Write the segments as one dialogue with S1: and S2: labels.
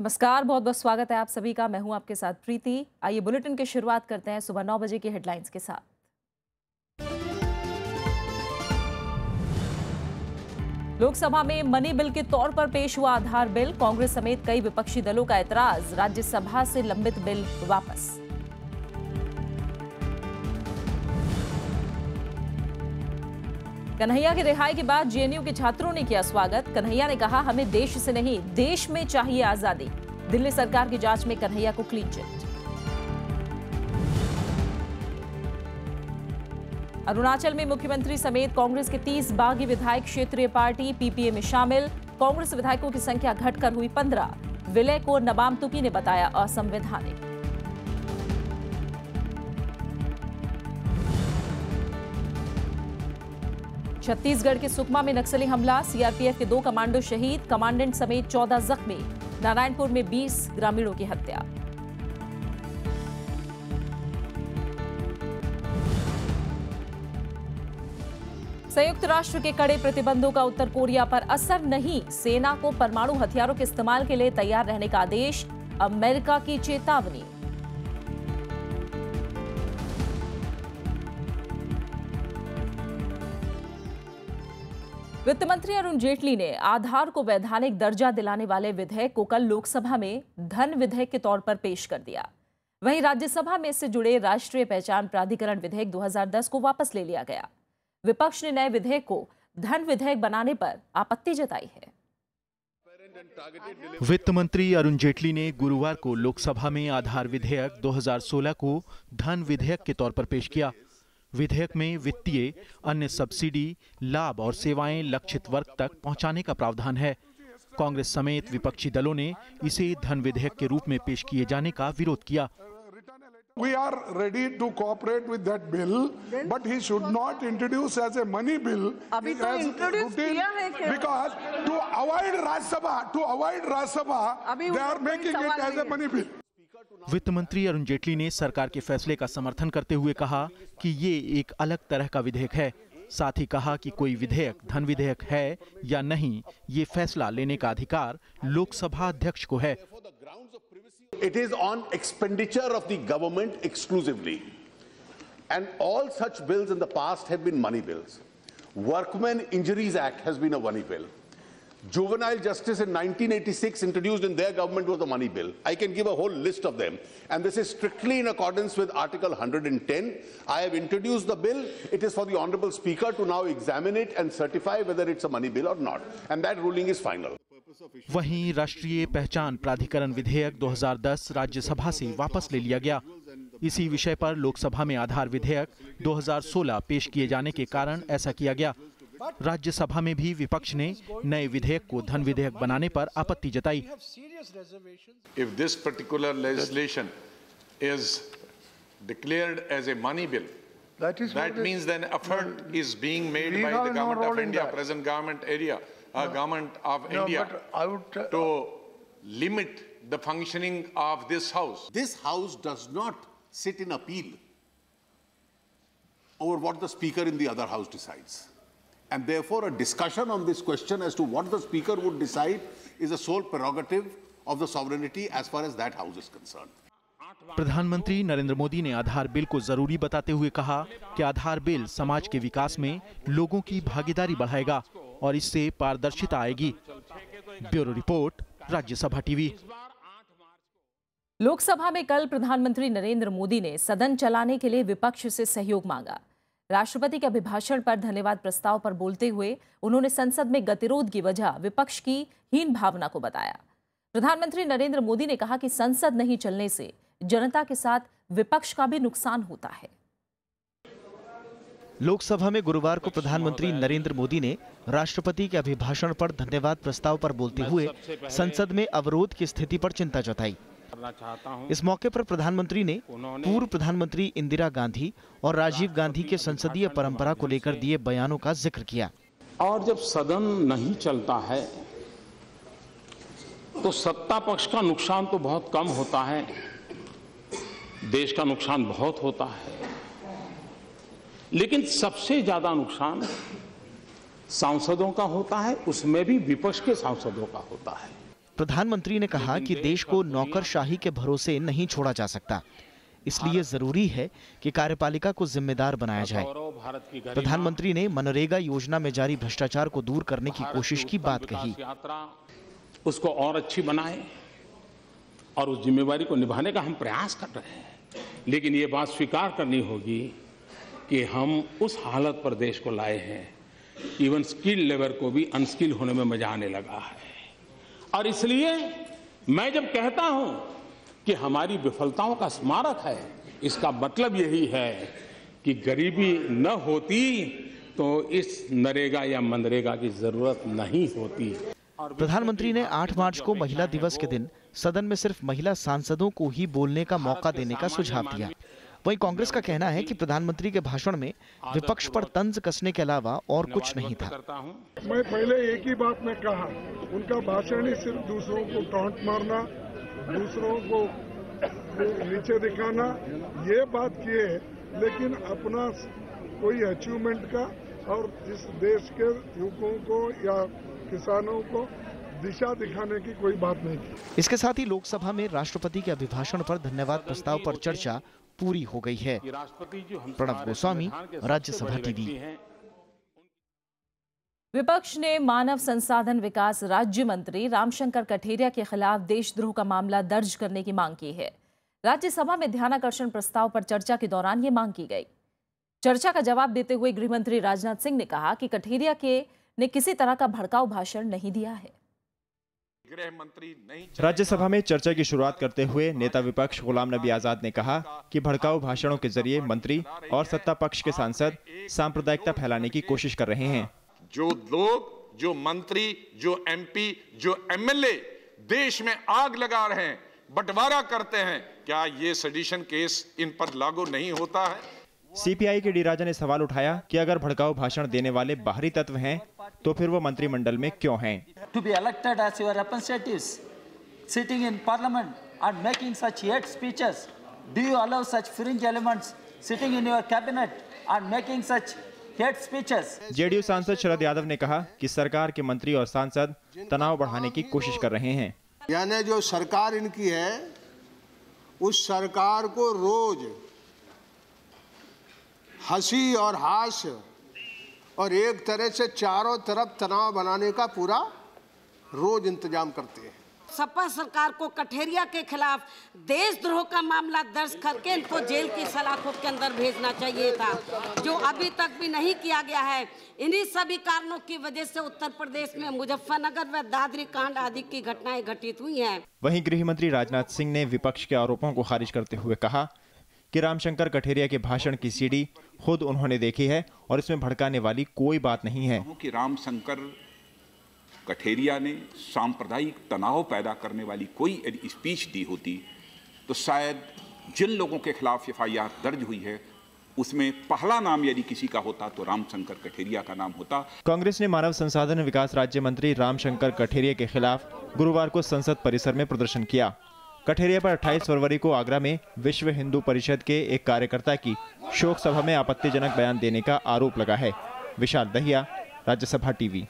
S1: नमस्कार बहुत बहुत स्वागत है आप सभी का मैं हूं आपके साथ प्रीति आइए बुलेटिन की शुरुआत करते हैं सुबह नौ बजे की हेडलाइंस के साथ लोकसभा में मनी बिल के तौर पर पेश हुआ आधार बिल कांग्रेस समेत कई विपक्षी दलों का ऐतराज राज्यसभा से लंबित बिल वापस कन्हैया की रिहाई के बाद जेएनयू के छात्रों ने किया स्वागत कन्हैया ने कहा हमें देश से नहीं देश में चाहिए आजादी दिल्ली सरकार की जांच में कन्हैया को क्लीन चिट अरुणाचल में मुख्यमंत्री समेत कांग्रेस के 30 बागी विधायक क्षेत्रीय पार्टी पीपीए में शामिल कांग्रेस विधायकों की संख्या घटकर हुई 15 विलय को नबाम तुकी ने बताया असंवैधानिक छत्तीसगढ़ के सुकमा में नक्सली हमला सीआरपीएफ के दो कमांडो शहीद कमांडेंट समेत चौदह जख्मी नारायणपुर में बीस ग्रामीणों की हत्या संयुक्त राष्ट्र के कड़े प्रतिबंधों का उत्तर कोरिया पर असर नहीं सेना को परमाणु हथियारों के इस्तेमाल के लिए तैयार रहने का आदेश अमेरिका की चेतावनी वित्त मंत्री अरुण जेटली ने आधार को वैधानिक दर्जा दिलाने वाले विधेयक को कल लोकसभा में धन विधेयक के तौर पर पेश कर दिया वहीं राज्यसभा में इससे जुड़े राष्ट्रीय पहचान प्राधिकरण विधेयक 2010 को वापस ले लिया गया विपक्ष ने नए विधेयक को धन विधेयक बनाने पर आपत्ति जताई है
S2: वित्त मंत्री अरुण जेटली ने गुरुवार को लोकसभा में आधार विधेयक 2016 को धन विधेयक के तौर पर पेश किया विधेयक में वित्तीय अन्य सब्सिडी लाभ और सेवाएं लक्षित वर्ग तक पहुंचाने का प्रावधान है कांग्रेस समेत विपक्षी दलों ने इसे धन विधेयक के रूप में पेश किए जाने का विरोध किया
S3: we are ready to cooperate with that bill but he should not introduce as a money bill because to avoid Rajya Sabha to avoid Rajya Sabha they are making it as a money bill
S2: वित्त मंत्री अरुण जेटली ने सरकार के फैसले का समर्थन करते हुए कहा कि ये एक अलग तरह का विधेयक है साथ ही कहा कि कोई विधेयक धन विधेयक है या नहीं ये फैसला लेने का अधिकार लोकसभा अध्यक्ष को है
S3: it is on expenditure of the government exclusively and all such bills in the past have been money bills workman injuries act has been a money bills Juvenile justice in 1986 introduced in their government was the money bill. I can give a whole list of them. And this is strictly in accordance with Article 110. I have introduced the bill. It is for the Honorable Speaker to now examine it and certify whether it's a money bill or not. And that ruling is final.
S2: वहीं राष्ट्रीय पहचान प्राधिकरण विधेयक 2010 राज्यसभा से वापस ले लिया गया इसी विषय पर लोकसभा में आधार विधेयक 2016 पेश किए जाने के कारण ऐसा किया गया राज्यसभा में भी विपक्ष ने नए विधेयक को धन विधेयक बनाने पर आपत्ति जताई
S3: if this particular legislation is declared as a money bill. That, is that means then effort no, is being made by the government of India, that. present government area, no, uh, government of no, India, would, to limit the functioning of this house. This house does not sit in appeal over what the speaker in the other house decides. And therefore, a discussion on this question as to what the Speaker would decide is a sole prerogative of the sovereignty as far as that house is concerned.
S2: प्रधानमंत्री नरेंद्र मोदी ने आधार bill को जरूरी बताते हुए कहा कि आधार bill समाज के विकास में लोगों की भागीदारी बढ़ाएगा और इससे पारदर्शिता आएगी bureau report Rajya Sabha TV
S1: Lok Sabha में कल प्रधानमंत्री नरेंद्र मोदी ने सदन चलाने के लिए विपक्ष से सहयोग मांगा राष्ट्रपति के अभिभाषण पर धन्यवाद प्रस्ताव पर बोलते हुए उन्होंने संसद में गतिरोध की वजह विपक्ष की हीन भावना को बताया प्रधानमंत्री नरेंद्र मोदी ने कहा कि संसद नहीं चलने से जनता के साथ विपक्ष का भी नुकसान होता है
S4: लोकसभा में गुरुवार को प्रधानमंत्री नरेंद्र मोदी ने राष्ट्रपति के अभिभाषण पर धन्यवाद प्रस्ताव पर बोलते हुए संसद में अवरोध की स्थिति पर चिंता जताई करना चाहता हूं। इस मौके पर प्रधानमंत्री ने पूर्व प्रधानमंत्री इंदिरा गांधी और राजीव गांधी के संसदीय परंपरा को लेकर दिए बयानों का जिक्र किया
S3: और जब सदन नहीं चलता है तो सत्ता पक्ष का नुकसान तो बहुत कम होता है देश का नुकसान बहुत होता है लेकिन सबसे ज्यादा नुकसान सांसदों का होता है उसमें भी विपक्ष के सांसदों का होता है
S4: प्रधानमंत्री ने कहा कि देश को नौकरशाही के भरोसे नहीं छोड़ा जा सकता इसलिए जरूरी है कि कार्यपालिका को जिम्मेदार बनाया जाए
S3: प्रधानमंत्री
S4: ने मनरेगा योजना में जारी भ्रष्टाचार को दूर करने की कोशिश की बात कही
S3: उसको और अच्छी बनाए और उस जिम्मेवारी को निभाने का हम प्रयास कर रहे हैं लेकिन ये बात स्वीकार करनी होगी कि हम उस हालत पर देश को लाए हैं इवन स्किल लेबर को भी अनस्किल होने में मजा आने लगा है और इसलिए मैं जब कहता हूं कि हमारी विफलताओं का स्मारक है इसका मतलब यही है कि गरीबी न होती तो इस नरेगा या मनरेगा की जरूरत नहीं
S4: होती प्रधानमंत्री ने 8 मार्च को महिला दिवस के दिन सदन में सिर्फ महिला सांसदों को ही बोलने का मौका देने का सुझाव दिया वहीं कांग्रेस का कहना है कि प्रधानमंत्री के भाषण में विपक्ष पर तंज कसने के अलावा और कुछ नहीं था
S3: मैं पहले एक ही बात में कहा उनका भाषण ही सिर्फ दूसरों को टॉन्ट मारना दूसरों को नीचे दिखाना ये बात किए लेकिन अपना कोई अचीवमेंट का और इस देश के युवकों को या किसानों को दिशा दिखाने की कोई बात नहीं
S4: इसके साथ ही लोकसभा में राष्ट्रपति के अभिभाषण पर धन्यवाद प्रस्ताव पर चर्चा पूरी हो गई है
S1: प्रणब गोस्वामी राज्यसभा टीवी विपक्ष ने मानव संसाधन विकास राज्य मंत्री रामशंकर कठेरिया के खिलाफ देशद्रोह का मामला दर्ज करने की मांग की है राज्यसभा में ध्यानाकर्षण प्रस्ताव पर चर्चा के दौरान ये मांग की गई चर्चा का जवाब देते हुए गृह मंत्री राजनाथ सिंह ने कहा कि कठेरिया के ने किसी तरह का भड़काऊ भाषण नहीं दिया है
S5: गृह मंत्री नहीं राज्यसभा में चर्चा की शुरुआत करते हुए नेता विपक्ष गुलाम नबी आजाद ने कहा कि भड़काऊ भाषणों के जरिए मंत्री और सत्ता पक्ष के सांसद सांप्रदायिकता फैलाने की कोशिश कर रहे हैं
S3: जो लोग जो मंत्री जो एमपी जो एमएलए देश में आग लगा रहे हैं बंटवारा करते हैं क्या ये सडिशन केस इन पर लागू नहीं होता है
S5: सीपीआई के डी राजा ने सवाल उठाया कि अगर भड़काऊ भाषण देने वाले बाहरी तत्व हैं तो फिर वो मंत्रिमंडल में क्यों हैं
S2: to be elected as your representatives sitting in parliament and making such hate speeches do you allow such fringe elements sitting in your cabinet
S3: and making such hate speeches
S5: JDU सांसद शरद यादव ने कहा कि सरकार के मंत्री और सांसद तनाव बढ़ाने की कोशिश कर रहे हैं
S3: यानी जो सरकार इनकी है उस सरकार को रोज हंसी और हाश और एक तरह से चारों तरफ तनाव बनाने का पूरा रोज इंतजाम करते हैं
S1: सपा सरकार को कठेरिया के खिलाफ देशद्रोह का मामला दर्ज करके इनको जेल की सलाखों के अंदर भेजना चाहिए था जो अभी तक भी नहीं किया गया है इन्हीं सभी कारणों की वजह से उत्तर प्रदेश में मुजफ्फरनगर व दादरी कांड आदि की घटनाएं घटित हुई हैं।
S5: वहीं गृह मंत्री राजनाथ सिंह ने विपक्ष के आरोपों को खारिज करते हुए कहा कि रामशंकर कठेरिया के भाषण की सीडी खुद उन्होंने देखी है और इसमें भड़काने वाली कोई बात नहीं है
S3: कि रामशंकर कठेरिया ने सांप्रदायिक तनाव पैदा करने वाली कोई स्पीच दी होती तो शायद जिन लोगों के खिलाफ एफ दर्ज हुई है उसमें पहला नाम यदि किसी का होता तो रामशंकर कठेरिया का नाम होता
S5: कांग्रेस ने मानव संसाधन विकास राज्य मंत्री रामशंकर कठेरिया के खिलाफ गुरुवार को संसद परिसर में प्रदर्शन किया कठेरिया पर 28 फरवरी को आगरा में विश्व हिंदू परिषद के एक कार्यकर्ता की शोक सभा में आपत्तिजनक बयान देने का आरोप लगा है विशाल दहिया राज्यसभा टीवी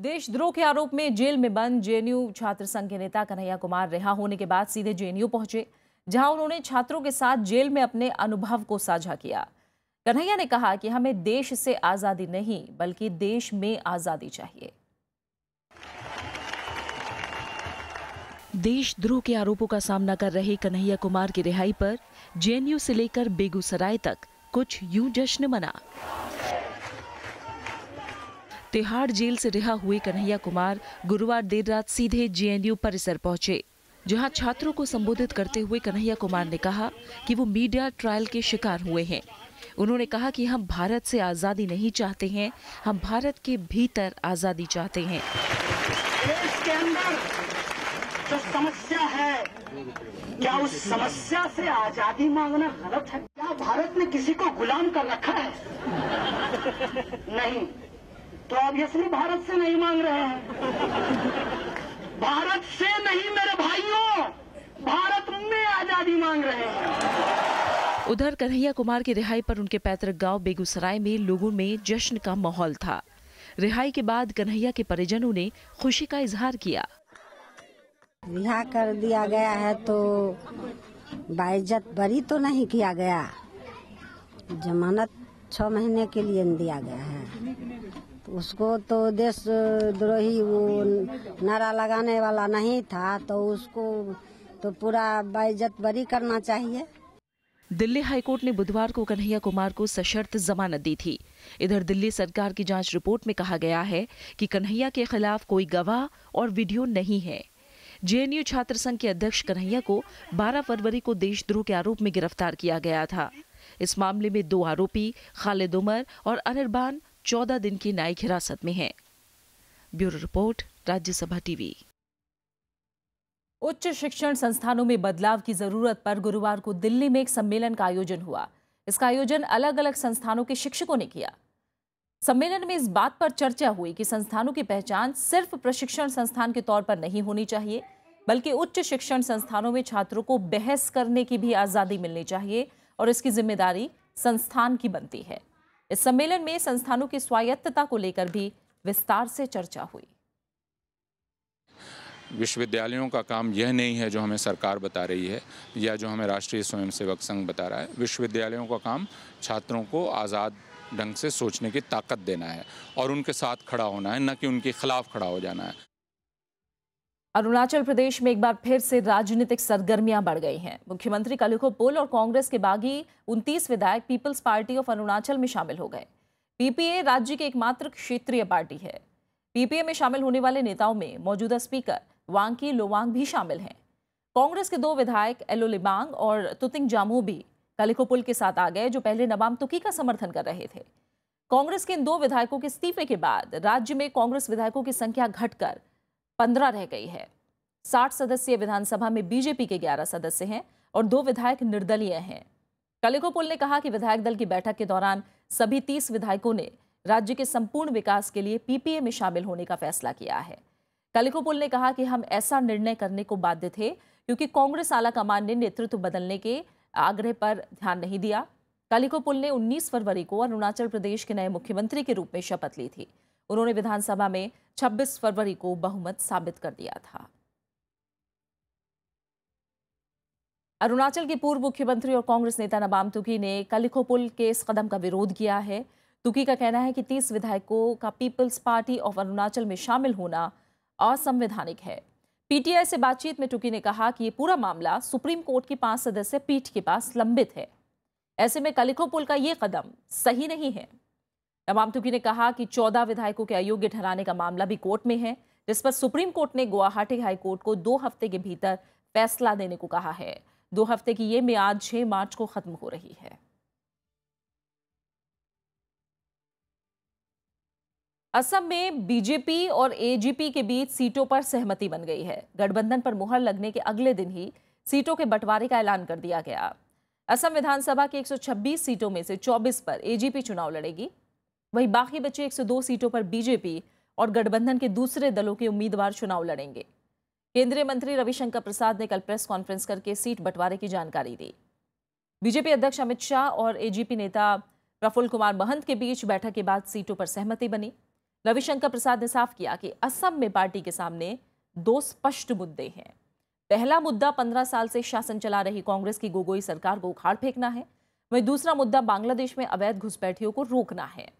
S1: देशद्रोह के आरोप में जेल में बंद जेएनयू छात्र संघ के नेता कन्हैया कुमार रिहा होने के बाद सीधे जेएनयू पहुंचे जहां उन्होंने छात्रों के साथ जेल में अपने अनुभव को साझा किया कन्हैया ने कहा कि हमें देश से आजादी नहीं बल्कि देश में आजादी चाहिए देशद्रोह के आरोपों का सामना कर रहे कन्हैया कुमार की रिहाई पर जेएनयू से लेकर बेगूसराय तक कुछ यू जश्न मना तिहाड़ जेल से रिहा हुए कन्हैया कुमार गुरुवार देर रात सीधे जेएनयू परिसर पहुंचे जहां छात्रों को संबोधित करते हुए कन्हैया कुमार ने कहा कि वो मीडिया ट्रायल के शिकार हुए हैं उन्होंने कहा कि हम भारत से आज़ादी नहीं चाहते हैं हम भारत के भीतर आज़ादी चाहते हैं जो तो समस्या है
S3: क्या उस समस्या
S1: से आजादी मांगना गलत है क्या भारत ने किसी को गुलाम कर रखा है नहीं तो ऑब्वियसली भारत से नहीं मांग रहे हैं भारत से नहीं मेरे भाइयों भारत में आजादी मांग रहे हैं उधर कन्हैया कुमार की रिहाई पर उनके पैतृक गांव बेगूसराय में लोगों में जश्न का माहौल था रिहाई के बाद कन्हैया के परिजनों ने खुशी का इजहार किया
S3: रिहा कर दिया गया है तो बाइज्जत बरी तो नहीं किया गया जमानत छः महीने के लिए दिया गया है तो उसको तो देश द्रोही वो नारा लगाने वाला नहीं था तो उसको तो पूरा बाइज्जत बरी करना चाहिए
S1: दिल्ली हाईकोर्ट ने बुधवार को कन्हैया कुमार को सशर्त जमानत दी थी इधर दिल्ली सरकार की जांच रिपोर्ट में कहा गया है कि कन्हैया के खिलाफ कोई गवाह और वीडियो नहीं है जेएनयू छात्र संघ के अध्यक्ष कन्हैया को 12 फरवरी को देशद्रोह के आरोप में गिरफ्तार किया गया था इस मामले में दो आरोपी खालिद उमर और अनिरबान चौदह दिन की न्यायिक हिरासत में हैं। ब्यूरो रिपोर्ट राज्यसभा टीवी उच्च शिक्षण संस्थानों में बदलाव की जरूरत पर गुरुवार को दिल्ली में एक सम्मेलन का आयोजन हुआ इसका आयोजन अलग अलग संस्थानों के शिक्षकों ने किया सम्मेलन में इस बात पर चर्चा हुई कि संस्थानों की पहचान सिर्फ प्रशिक्षण संस्थान के तौर पर नहीं होनी चाहिए बल्कि उच्च शिक्षण संस्थानों में छात्रों को बहस करने की भी आज़ादी मिलनी चाहिए और इसकी जिम्मेदारी संस्थान की बनती है इस सम्मेलन में संस्थानों की स्वायत्तता को लेकर भी विस्तार से चर्चा हुई
S3: विश्वविद्यालयों का काम यह नहीं है जो हमें सरकार बता रही है या जो हमें राष्ट्रीय स्वयंसेवक संघ बता रहा है विश्वविद्यालयों का काम छात्रों को आज़ाद ढंग से सोचने की ताकत देना है और उनके साथ खड़ा होना है न कि उनके खिलाफ खड़ा हो जाना है
S1: अरुणाचल प्रदेश में एक बार फिर से राजनीतिक सरगर्मियां बढ़ गई हैं मुख्यमंत्री कलिखो पोल और कांग्रेस के बागी 29 विधायक पीपल्स पार्टी ऑफ अरुणाचल में शामिल हो गए पीपीए राज्य की एकमात्र क्षेत्रीय पार्टी है पीपीए में शामिल होने वाले नेताओं में मौजूदा स्पीकर वांकी लोवांग भी शामिल हैं कांग्रेस के दो विधायक एलो लिबांग और तुतिंग जामू भी कालिकोपुल के साथ आ गए जो पहले नवाम तुकी का समर्थन कर रहे थे कांग्रेस के इन दो विधायकों के इस्तीफे के बाद राज्य में कांग्रेस विधायकों की संख्या घटकर पंद्रह रह गई है साठ सदस्यीय विधानसभा में बीजेपी के ग्यारह सदस्य हैं और दो विधायक निर्दलीय हैं कलिकोपुल ने कहा कि विधायक दल की बैठक के दौरान सभी तीस विधायकों ने राज्य के संपूर्ण विकास के लिए पीपीए में शामिल होने का फैसला किया है कलिकोपुल ने कहा कि हम ऐसा निर्णय करने को बाध्य थे क्योंकि कांग्रेस आला कमान ने नेतृत्व बदलने के आग्रह पर ध्यान नहीं दिया कालिको पुल ने 19 फरवरी को अरुणाचल प्रदेश के नए मुख्यमंत्री के रूप में शपथ ली थी उन्होंने विधानसभा में 26 फरवरी को बहुमत साबित कर दिया था अरुणाचल के पूर्व मुख्यमंत्री और कांग्रेस नेता नबाम तुकी ने कालिखो पुल के इस कदम का विरोध किया है तुकी का कहना है कि तीस विधायकों का पीपल्स पार्टी ऑफ अरुणाचल में शामिल होना असंवैधानिक है पीटीआई से बातचीत में टुकी ने कहा कि ये पूरा मामला सुप्रीम कोर्ट की पांच सदस्य पीठ के पास लंबित है ऐसे में कलिको पुल का ये कदम सही नहीं है तमाम टुकी ने कहा कि चौदह विधायकों के अयोग्य ठहराने का मामला भी कोर्ट में है जिस पर सुप्रीम कोर्ट ने गुवाहाटी हाईकोर्ट को दो हफ्ते के भीतर फैसला देने को कहा है दो हफ्ते की ये म्याद छह मार्च को खत्म हो रही है असम में बीजेपी और एजीपी के बीच सीटों पर सहमति बन गई है गठबंधन पर मुहर लगने के अगले दिन ही सीटों के बंटवारे का ऐलान कर दिया गया असम विधानसभा की 126 सीटों में से 24 पर एजीपी चुनाव लड़ेगी वहीं बाकी बचे 102 सीटों पर बीजेपी और गठबंधन के दूसरे दलों के उम्मीदवार चुनाव लड़ेंगे केंद्रीय मंत्री रविशंकर प्रसाद ने कल प्रेस कॉन्फ्रेंस करके सीट बंटवारे की जानकारी दी बीजेपी अध्यक्ष अमित शाह और एजीपी नेता प्रफुल्ल कुमार महंत के बीच बैठक के बाद सीटों पर सहमति बनी रविशंकर प्रसाद ने साफ किया कि असम में पार्टी के सामने दो स्पष्ट मुद्दे हैं पहला मुद्दा पंद्रह साल से शासन चला रही कांग्रेस की गोगोई सरकार को उखाड़ फेंकना है वहीं दूसरा मुद्दा बांग्लादेश में अवैध घुसपैठियों को रोकना है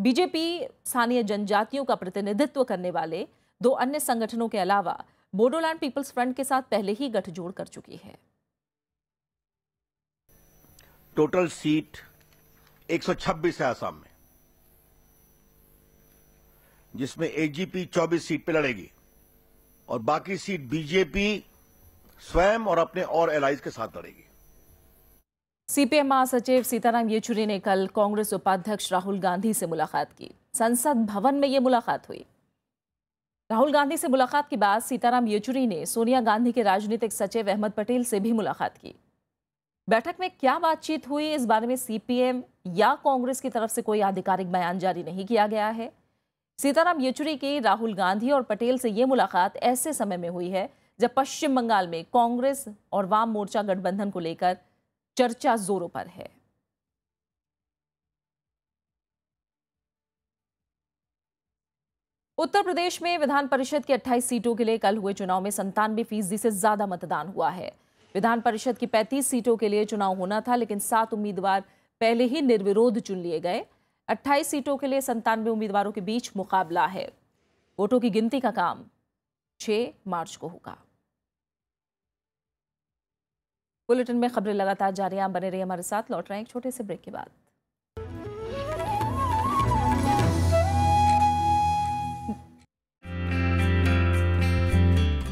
S1: बीजेपी स्थानीय जनजातियों का प्रतिनिधित्व करने वाले दो अन्य संगठनों के अलावा बोडोलैंड पीपल्स फ्रंट के साथ पहले ही गठजोड़ कर चुकी है
S3: टोटल सीट 126 है असम में जिसमें एजीपी 24 सीट पे लड़ेगी और बाकी सीट बीजेपी
S4: स्वयं और अपने और एलाइज के साथ लड़ेगी
S1: सीपीएम महासचिव सीताराम येचुरी ने कल कांग्रेस उपाध्यक्ष राहुल गांधी से मुलाकात की संसद भवन में ये मुलाकात हुई राहुल गांधी से मुलाकात के बाद सीताराम येचुरी ने सोनिया गांधी के राजनीतिक सचिव अहमद पटेल से भी मुलाकात की बैठक में क्या बातचीत हुई इस बारे में सीपीएम या कांग्रेस की तरफ से कोई आधिकारिक बयान जारी नहीं किया गया है सीताराम येचुरी की राहुल गांधी और पटेल से ये मुलाकात ऐसे समय में हुई है जब पश्चिम बंगाल में कांग्रेस और वाम मोर्चा गठबंधन को लेकर चर्चा जोरों पर है उत्तर प्रदेश में विधान परिषद की 28 सीटों के लिए कल हुए चुनाव में संतानवे फीसदी से ज्यादा मतदान हुआ है विधान परिषद की 35 सीटों के लिए चुनाव होना था लेकिन सात उम्मीदवार पहले ही निर्विरोध चुन लिए गए अट्ठाईस सीटों के लिए संतानवे उम्मीदवारों के बीच मुकाबला है वोटों की गिनती का काम 6 मार्च को होगा बुलेटिन में खबरें लगातार जारी हैं बने रहिए हमारे साथ लौट रहे हैं एक छोटे से ब्रेक के बाद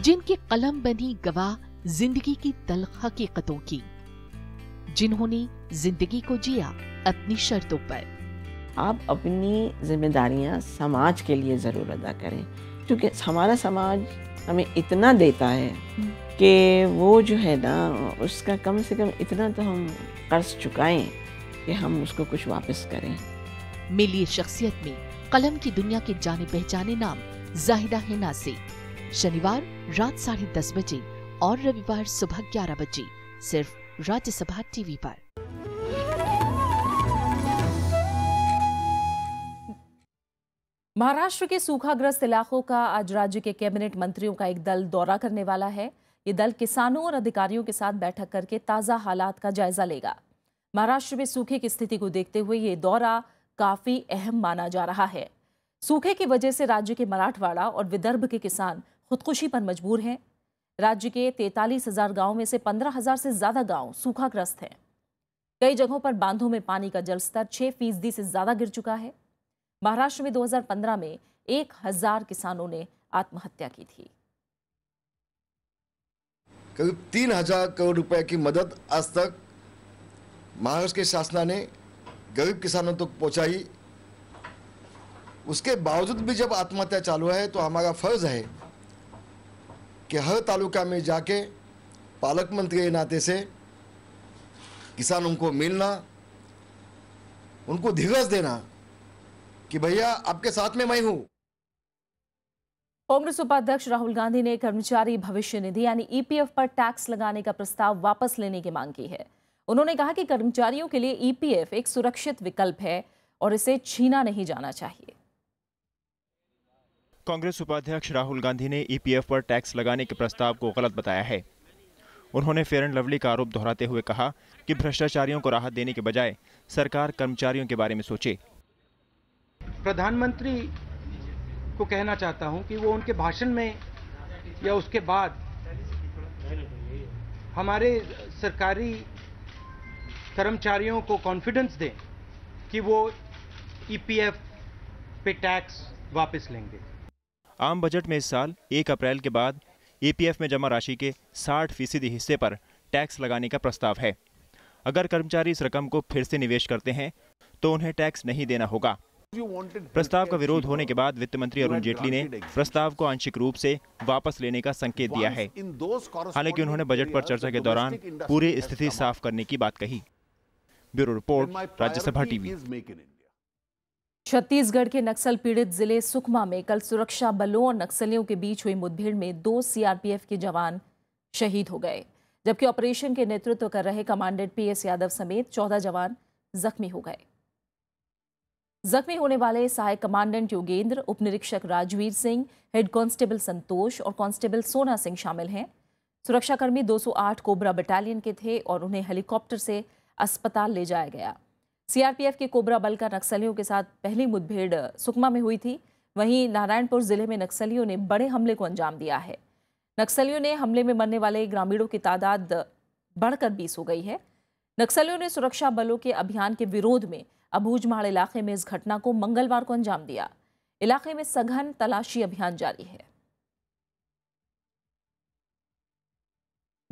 S1: जिनके कलम बनी गवाह जिंदगी की तलख हकीकतों की जिन्होंने जिंदगी को जिया अपनी शर्तों पर आप अपनी जिम्मेदारियां समाज के लिए ज़रूर अदा करें क्योंकि हमारा समाज हमें इतना देता है हम्म। कि वो जो है ना उसका कम से कम इतना तो हम कर्ज चुकाएं कि हम उसको कुछ वापस करें मिली शख्सियत में कलम की दुनिया के जाने पहचाने नाम जाहिदा हिना से शनिवार रात साढ़े दस बजे और रविवार सुबह ग्यारह बजे सिर्फ राज्यसभा टीवी पर महाराष्ट्र के सूखाग्रस्त इलाकों का आज राज्य के कैबिनेट मंत्रियों का एक दल दौरा करने वाला है ये दल किसानों और अधिकारियों के साथ बैठक करके ताज़ा हालात का जायजा लेगा महाराष्ट्र में सूखे की स्थिति को देखते हुए ये दौरा काफ़ी अहम माना जा रहा है सूखे की वजह से राज्य के मराठवाड़ा और विदर्भ के किसान खुदकुशी पर मजबूर हैं राज्य के तैतालीस हजार गाँव में से पंद्रह हजार से ज़्यादा गाँव सूखाग्रस्त हैं कई जगहों पर बांधों में पानी का जलस्तर छः फीसदी से ज़्यादा गिर चुका है महाराष्ट्र में 2015 में एक हजार किसानों ने आत्महत्या की थी करीब तीन हजार करोड़ रुपए की मदद आज तक महाराष्ट्र के शासन ने
S3: गरीब किसानों तक तो पहुंचाई उसके बावजूद भी जब आत्महत्या चालू है तो हमारा फर्ज है कि हर तालुका में जाके पालक मंत्री के नाते से किसानों को मिलना उनको धीरज देना कि भैया आपके साथ में मैं हूं
S1: कांग्रेस उपाध्यक्ष राहुल गांधी ने कर्मचारी भविष्य निधि यानी ईपीएफ e पर टैक्स लगाने का प्रस्ताव वापस लेने की मांग की है उन्होंने कहा कि कर्मचारियों के लिए ईपीएफ e एक सुरक्षित विकल्प है और इसे छीना नहीं जाना चाहिए
S5: कांग्रेस उपाध्यक्ष राहुल गांधी ने ईपीएफ e पर टैक्स लगाने के प्रस्ताव को गलत बताया है उन्होंने फेयर एंड लवली का आरोप दोहराते हुए कहा कि भ्रष्टाचारियों को राहत देने के बजाय सरकार कर्मचारियों के बारे में सोचे
S3: प्रधानमंत्री को कहना चाहता हूं कि वो उनके भाषण में या उसके बाद हमारे सरकारी कर्मचारियों को कॉन्फिडेंस दें
S2: कि वो ईपीएफ e पे टैक्स वापस लेंगे
S5: आम बजट में इस साल एक अप्रैल के बाद ईपीएफ e में जमा राशि के 60 फीसदी हिस्से पर टैक्स लगाने का प्रस्ताव है अगर कर्मचारी इस रकम को फिर से निवेश करते हैं तो उन्हें टैक्स नहीं देना होगा
S3: प्रस्ताव
S5: का विरोध होने के बाद वित्त मंत्री अरुण जेटली ने प्रस्ताव को आंशिक रूप से वापस लेने का संकेत दिया है
S3: हालांकि उन्होंने बजट पर चर्चा के
S5: दौरान पूरी स्थिति साफ करने की बात कही bureau report Rajya Sabha TV
S1: Chhattisgarh के नक्सल पीड़ित जिले सुकमा में कल सुरक्षा बलों और नक्सलियों के बीच हुई मुठभेड़ में दो सीआरपीएफ के जवान शहीद हो गए जबकि ऑपरेशन के नेतृत्व कर रहे कमांडेंट पीएस यादव समेत चौदह जवान जख्मी हो गए जख्मी होने वाले सहायक कमांडेंट योगेंद्र उप निरीक्षक राजवीर सिंह हेड कांस्टेबल संतोष और कांस्टेबल सोना सिंह शामिल हैं सुरक्षाकर्मी 208 कोबरा बटालियन के थे और उन्हें हेलीकॉप्टर से अस्पताल ले जाया गया सीआरपीएफ के कोबरा बल का नक्सलियों के साथ पहली मुठभेड़ सुकमा में हुई थी वहीं नारायणपुर जिले में नक्सलियों ने बड़े हमले को अंजाम दिया है नक्सलियों ने हमले में मरने वाले ग्रामीणों की तादाद बढ़कर बीस हो गई है नक्सलियों ने सुरक्षा बलों के अभियान के विरोध में अबूजमाड़ इलाके में इस घटना को मंगलवार को अंजाम दिया इलाके में सघन तलाशी अभियान जारी है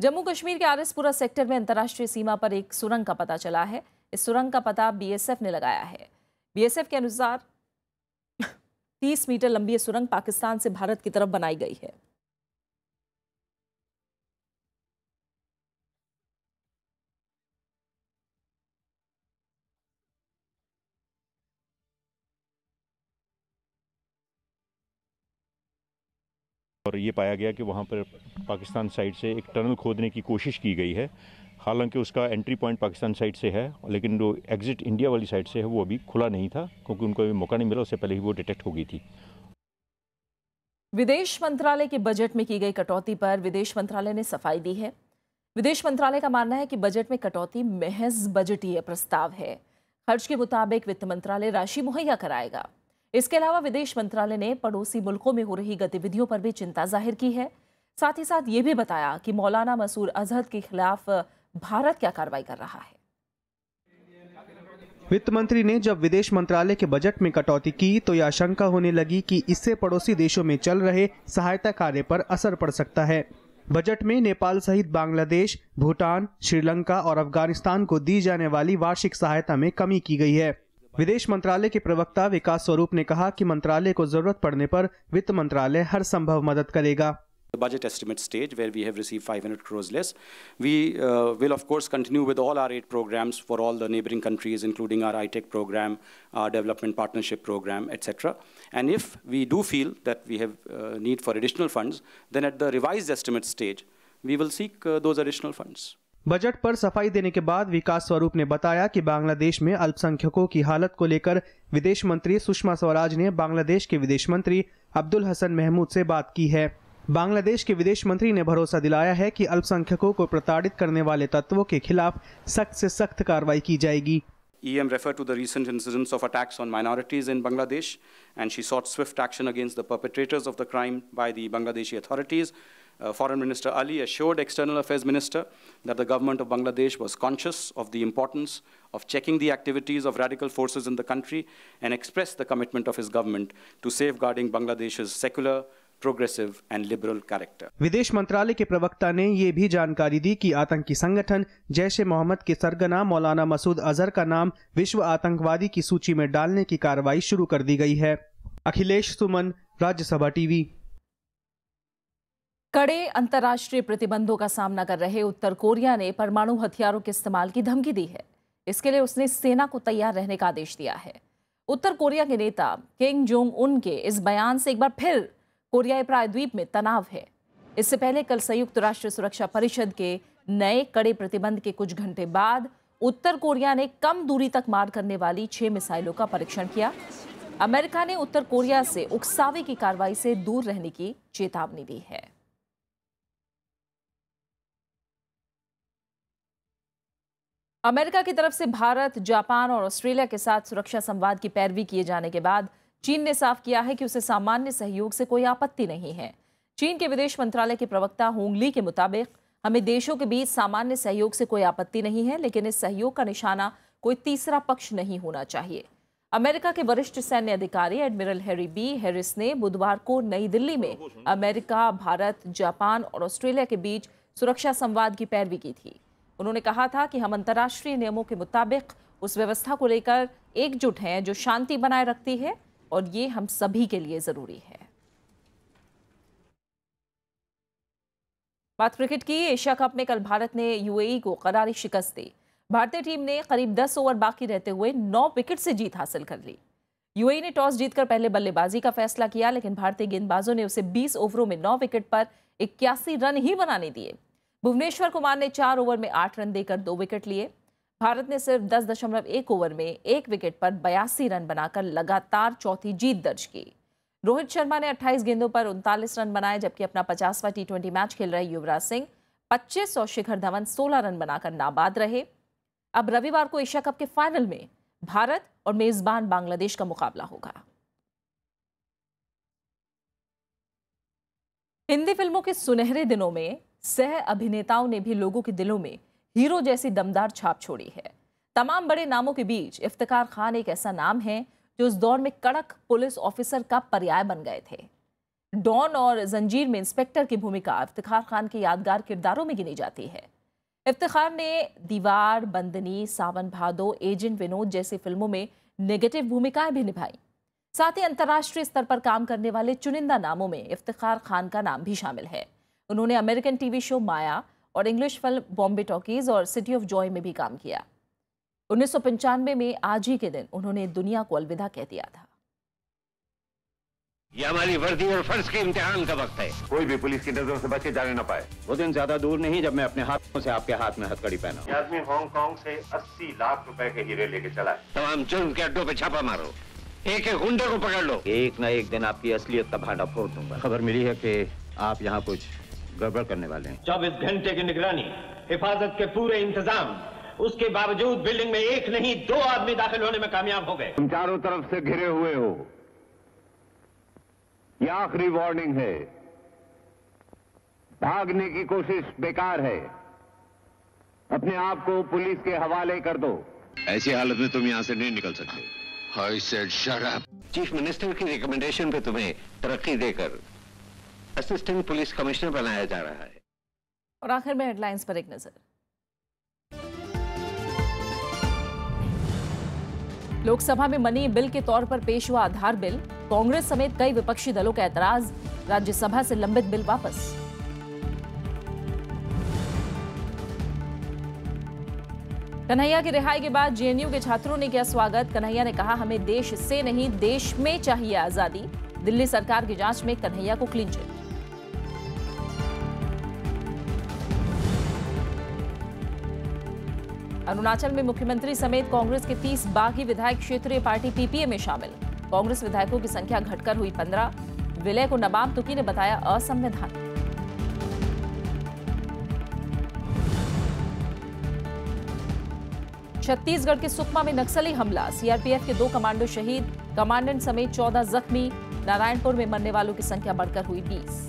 S1: जम्मू कश्मीर के आरएसपुरा सेक्टर में अंतर्राष्ट्रीय सीमा पर एक सुरंग का पता चला है इस सुरंग का पता बीएसएफ ने लगाया है बीएसएफ के अनुसार 30 मीटर लंबी सुरंग पाकिस्तान से भारत की तरफ बनाई गई है
S5: और ये पाया गया कि वहाँ पर पाकिस्तान साइड से एक टनल खोदने की कोशिश की गई है हालांकि उसका एंट्री पॉइंट पाकिस्तान साइड से है लेकिन जो एग्जिट इंडिया वाली साइड से है वो अभी खुला नहीं था क्योंकि उनको अभी मौका नहीं मिला उससे पहले ही वो डिटेक्ट हो गई थी
S1: विदेश मंत्रालय के बजट में की गई कटौती पर विदेश मंत्रालय ने सफाई दी है विदेश मंत्रालय का मानना है कि बजट में कटौती महज बजटीय प्रस्ताव है खर्च के मुताबिक वित्त मंत्रालय राशि मुहैया कराएगा इसके अलावा विदेश मंत्रालय ने पड़ोसी मुल्कों में हो रही गतिविधियों पर भी चिंता जाहिर की है साथ ही साथ ये भी बताया कि मौलाना मसूर अजहर के खिलाफ भारत क्या कार्रवाई कर रहा है
S6: वित्त मंत्री ने जब विदेश मंत्रालय के बजट में कटौती की तो यह आशंका होने लगी कि इससे पड़ोसी देशों में चल रहे सहायता कार्य पर असर पड़ सकता है बजट में नेपाल सहित बांग्लादेश भूटान श्रीलंका और अफगानिस्तान को दी जाने वाली वार्षिक सहायता में कमी की गई है विदेश मंत्रालय के प्रवक्ता विकास स्वरूप ने कहा कि मंत्रालय को जरूरत पड़ने पर वित्त मंत्रालय हर संभव मदद करेगा
S2: the budget estimate stage where we have received 500 crores less. We uh, will, of course, continue with all our aid programs for all the neighboring countries, including our ITEC program, our development partnership program, etc. And if we do feel that we have uh, need for additional funds, then at the revised estimate stage, we will seek uh, those additional funds.
S6: Budget पर सफाई देने के बाद विकास स्वरूप ने बताया कि बांग्लादेश में अल्पसंख्यकों की हालत को लेकर विदेश मंत्री सुषमा स्वराज ने बांग्लादेश के विदेश मंत्री अब्दुल हसन महमूद से बात की है बांग्लादेश के विदेश मंत्री ने भरोसा दिलाया है कि अल्पसंख्यकों को प्रताड़ित करने वाले तत्वों के खिलाफ सख्त से सख्त कार्रवाई की जाएगी
S2: EM referred to the recent incidents of attacks on minorities in Bangladesh, and she sought swift action against the perpetrators of the crime by the Bangladeshi authorities. uh, Foreign Minister Ali assured External Affairs Minister that the government of Bangladesh was conscious of the importance of checking the activities of radical forces in the country and expressed the commitment of his government to safeguarding Bangladesh's secular, progressive and liberal character
S6: विदेश मंत्रालय के प्रवक्ता ने यह भी जानकारी दी कि आतंकी संगठन जैश ए मोहम्मद के सरगना मौलाना मसूद अजहर का नाम विश्व आतंकवादी की सूची में डालने की कार्रवाई शुरू कर दी गई है अखिलेश सुमन राज्यसभा टीवी
S1: कड़े अंतर्राष्ट्रीय प्रतिबंधों का सामना कर रहे उत्तर कोरिया ने परमाणु हथियारों के इस्तेमाल की धमकी दी है इसके लिए उसने सेना को तैयार रहने का आदेश दिया है उत्तर कोरिया के नेता किंग जोंग उन के इस बयान से एक बार फिर कोरियाई प्रायद्वीप में तनाव है इससे पहले कल संयुक्त राष्ट्र सुरक्षा परिषद के नए कड़े प्रतिबंध के कुछ घंटे बाद उत्तर कोरिया ने कम दूरी तक मार करने वाली छह मिसाइलों का परीक्षण किया अमेरिका ने उत्तर कोरिया से उकसावे की कार्रवाई से दूर रहने की चेतावनी दी है अमेरिका की तरफ से भारत जापान और ऑस्ट्रेलिया के साथ सुरक्षा संवाद की पैरवी किए जाने के बाद चीन ने साफ किया है कि उसे सामान्य सहयोग से कोई आपत्ति नहीं है चीन के विदेश मंत्रालय के प्रवक्ता होंगली के मुताबिक हमें देशों के बीच सामान्य सहयोग से कोई आपत्ति नहीं है लेकिन इस सहयोग का निशाना कोई तीसरा पक्ष नहीं होना चाहिए अमेरिका के वरिष्ठ सैन्य अधिकारी एडमिरल हैरी बी हैरिस ने बुधवार को नई दिल्ली में अमेरिका भारत जापान और ऑस्ट्रेलिया के बीच सुरक्षा संवाद की पैरवी की थी उन्होंने कहा था कि हम अंतर्राष्ट्रीय नियमों के मुताबिक उस व्यवस्था को लेकर एकजुट हैं जो शांति बनाए रखती है और ये हम सभी के लिए ज़रूरी है बात क्रिकेट की एशिया कप में कल भारत ने यूएई को करारी शिकस्त दी भारतीय टीम ने करीब 10 ओवर बाकी रहते हुए 9 विकेट से जीत हासिल कर ली यूएई ने टॉस जीतकर पहले बल्लेबाजी का फैसला किया लेकिन भारतीय गेंदबाजों ने उसे 20 ओवरों में 9 विकेट पर इक्यासी रन ही बनाने दिए भुवनेश्वर कुमार ने चार ओवर में आठ रन देकर दो विकेट लिए भारत ने सिर्फ दस दशमलव एक ओवर में एक विकेट पर बयासी रन बनाकर लगातार चौथी जीत दर्ज की रोहित शर्मा ने 28 गेंदों पर उनतालीस रन बनाए जबकि अपना पचासवा टी ट्वेंटी मैच खेल रहे युवराज सिंह पच्चीस और शिखर धवन सोलह रन बनाकर नाबाद रहे अब रविवार को एशिया कप के फाइनल में भारत और मेजबान बांग्लादेश का मुकाबला होगा हिंदी फिल्मों के सुनहरे दिनों में सह अभिनेताओं ने भी लोगों के दिलों में हीरो जैसी दमदार छाप छोड़ी है तमाम बड़े नामों के बीच इफ्तार खान एक ऐसा नाम है जो उस दौर में कड़क पुलिस ऑफिसर का पर्याय बन गए थे डॉन और जंजीर में इंस्पेक्टर की भूमिका इफ्तार खान के यादगार किरदारों में गिनी जाती है इफ्तार ने दीवार बंदनी सावन भादो एजेंट विनोद जैसी फिल्मों में नेगेटिव भूमिकाएं भी निभाई साथ ही अंतर्राष्ट्रीय स्तर पर काम करने वाले चुनिंदा नामों में इफ्तार खान का नाम भी शामिल है उन्होंने अमेरिकन टीवी शो माया और इंग्लिश फिल्म बॉम्बे टॉकीज और सिटी ऑफ जॉय में भी काम किया उन्नीस में आज ही के दिन उन्होंने दुनिया को अलविदा कह दिया था
S3: यह हमारी वर्दी और
S5: फर्ज के इम्तिहान का वक्त है कोई भी पुलिस की नजरों से बचे जाने न पाए वो दिन ज्यादा दूर नहीं जब मैं अपने हाथों से आपके हाथ में हथकड़ी पहना आदमी हांगकांग से 80 लाख रुपए के हीरे लेके चला तमाम जुर्म के अड्डों पे छापा मारो एक एक गुंडे को पकड़ लो एक न एक दिन आपकी असलियत का भांडा फोड़ दूंगा खबर मिली है की आप यहाँ कुछ गड़बड़ करने वाले हैं चौबीस घंटे की निगरानी हिफाजत के पूरे इंतजाम उसके बावजूद बिल्डिंग में एक नहीं दो आदमी दाखिल होने में कामयाब हो गए
S3: तुम चारों तरफ से घिरे हुए हो यह आखिरी वार्निंग है भागने की कोशिश बेकार है अपने आप को पुलिस के हवाले कर दो
S5: ऐसी हालत में तुम यहाँ से नहीं
S3: निकल सकते चीफ मिनिस्टर की रिकमेंडेशन पे तुम्हें तरक्की देकर असिस्टेंट पुलिस कमिश्नर बनाया जा रहा है
S1: और आखिर में हेडलाइंस पर एक नजर लोकसभा में मनी बिल के तौर पर पेश हुआ आधार बिल कांग्रेस समेत कई विपक्षी दलों का एतराज राज्यसभा से लंबित बिल वापस कन्हैया की रिहाई के बाद जेएनयू के छात्रों ने किया स्वागत कन्हैया ने कहा हमें देश से नहीं देश में चाहिए आजादी दिल्ली सरकार की जांच में कन्हैया को क्लीन चिट अरुणाचल में मुख्यमंत्री समेत कांग्रेस के 30 बागी विधायक क्षेत्रीय पार्टी पीपीए में शामिल कांग्रेस विधायकों की संख्या घटकर हुई 15 विलय को नबाम तुकी ने बताया असंवैधानिक छत्तीसगढ़ के सुकमा में नक्सली हमला सीआरपीएफ के दो कमांडो शहीद कमांडेंट समेत 14 जख्मी नारायणपुर में मरने वालों की संख्या बढ़कर हुई बीस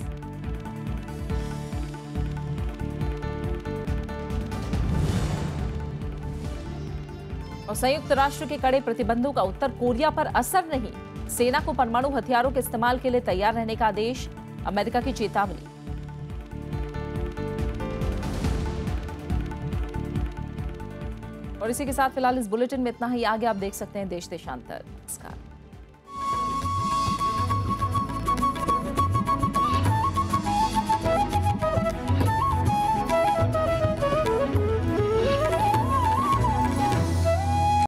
S1: और संयुक्त राष्ट्र के कड़े प्रतिबंधों का उत्तर कोरिया पर असर नहीं सेना को परमाणु हथियारों के इस्तेमाल के लिए तैयार रहने का आदेश अमेरिका की चेतावनी और इसी के साथ फिलहाल इस बुलेटिन में इतना ही आगे आप देख सकते हैं देश देशांतर नमस्कार